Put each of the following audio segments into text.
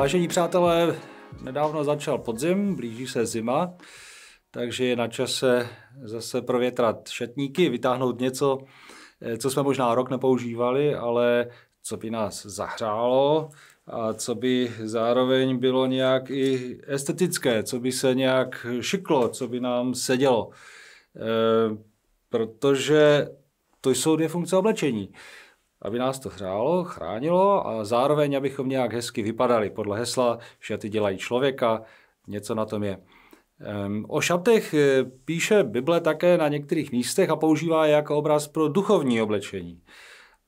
Vážení přátelé, nedávno začal podzim, blíží se zima, takže je na čase zase provětrat šatníky, vytáhnout něco, eh, co jsme možná rok nepoužívali, ale co by nás zahřálo a co by zároveň bylo nějak i estetické, co by se nějak šiklo, co by nám sedělo. E, protože to jsou dvě funkce oblečení aby nás to hrálo, chránilo a zároveň, abychom nějak hezky vypadali. Podle hesla šaty dělají člověka, něco na tom je. Ehm, o šatech eh, píše Bible také na některých místech a používá je jako obraz pro duchovní oblečení.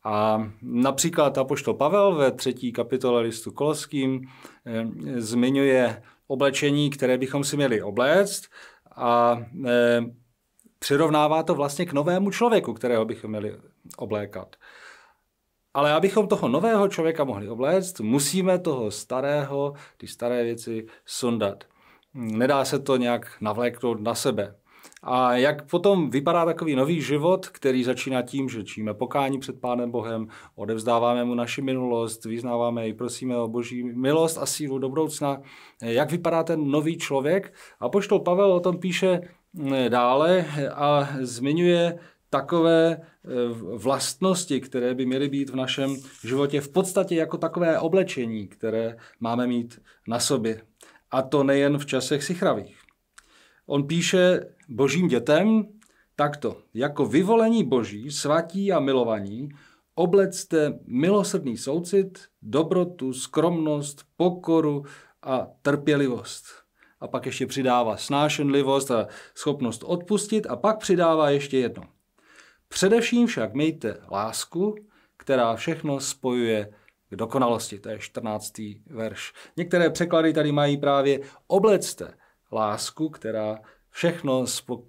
A například Apoštol Pavel ve třetí kapitole listu Koloským ehm, zmiňuje oblečení, které bychom si měli obléct a ehm, přirovnává to vlastně k novému člověku, kterého bychom měli oblékat. Ale abychom toho nového člověka mohli obléct, musíme toho starého, ty staré věci sondat. Nedá se to nějak navléknout na sebe. A jak potom vypadá takový nový život, který začíná tím, že číme pokání před Pánem Bohem, odevzdáváme mu naši minulost, vyznáváme i prosíme o boží milost a sílu do budoucna. Jak vypadá ten nový člověk? A poštol Pavel o tom píše mm, dále a zmiňuje takové eh, vlastnosti, které by měly být v našem životě v podstatě jako takové oblečení, které máme mít na sobě. A to nejen v časech sichravých. On píše božím dětem takto. Jako vyvolení boží, svatí a milovaní, oblecte milosrdný soucit, dobrotu, skromnost, pokoru a trpělivost. A pak ještě přidává snášenlivost a schopnost odpustit a pak přidává ještě jedno. Především však mějte lásku, která všechno spojuje k dokonalosti. To je 14. verš. Některé překlady tady mají právě oblecte lásku, která všechno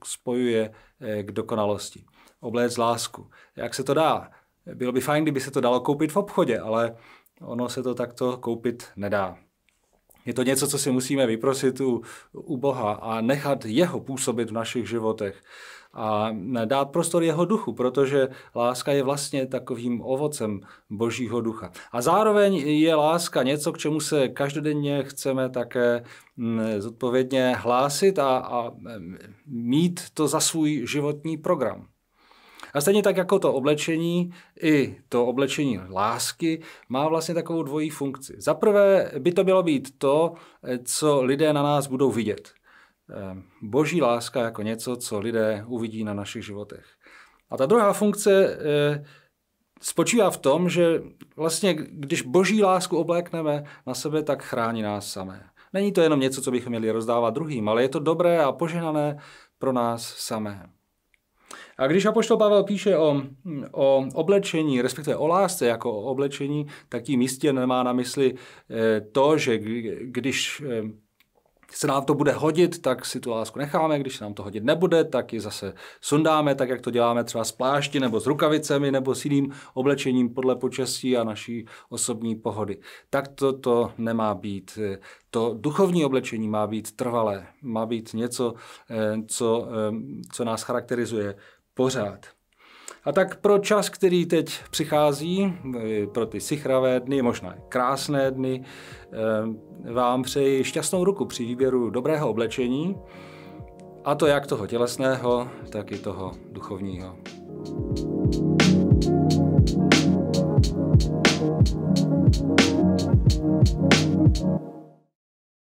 spojuje eh, k dokonalosti. Obléc lásku. Jak se to dá? Bylo by fajn, kdyby se to dalo koupit v obchodě, ale ono se to takto koupit nedá. Je to něco, co si musíme vyprosit u, u Boha a nechat jeho působit v našich životech a dát prostor jeho duchu, protože láska je vlastně takovým ovocem božího ducha. A zároveň je láska něco, k čemu se každodenně chceme také mm, zodpovědně hlásit a, a mm, mít to za svůj životní program. A stejně tak jako to oblečení, i to oblečení lásky má vlastně takovou dvojí funkci. Za prvé by to mělo být to, co lidé na nás budou vidět. Ehm, boží láska jako něco, co lidé uvidí na našich životech. A ta druhá funkce eh, spočívá v tom, že vlastně když boží lásku oblékneme na sebe, tak chrání nás samé. Není to jenom něco, co bychom měli rozdávat druhým, ale je to dobré a požehnané pro nás samé. A když Apoštol Pavel píše o, o oblečení, respektive o lásce jako o oblečení, tak tím jistě nemá na mysli eh, to, že když eh, se nám to bude hodit, tak si tu lásku necháme, když se nám to hodit nebude, tak ji zase sundáme, tak jak to děláme třeba s plášti nebo s rukavicemi nebo s jiným oblečením podle počasí a naší osobní pohody. Tak to, to nemá být. To duchovní oblečení má být trvalé, má být něco, eh, co, eh, co nás charakterizuje pořád. A tak pro čas, který teď přichází, pro ty sichravé dny, možná krásné dny, eh, vám přeji šťastnou ruku při výběru dobrého oblečení, a to jak toho tělesného, tak i toho duchovního. thank you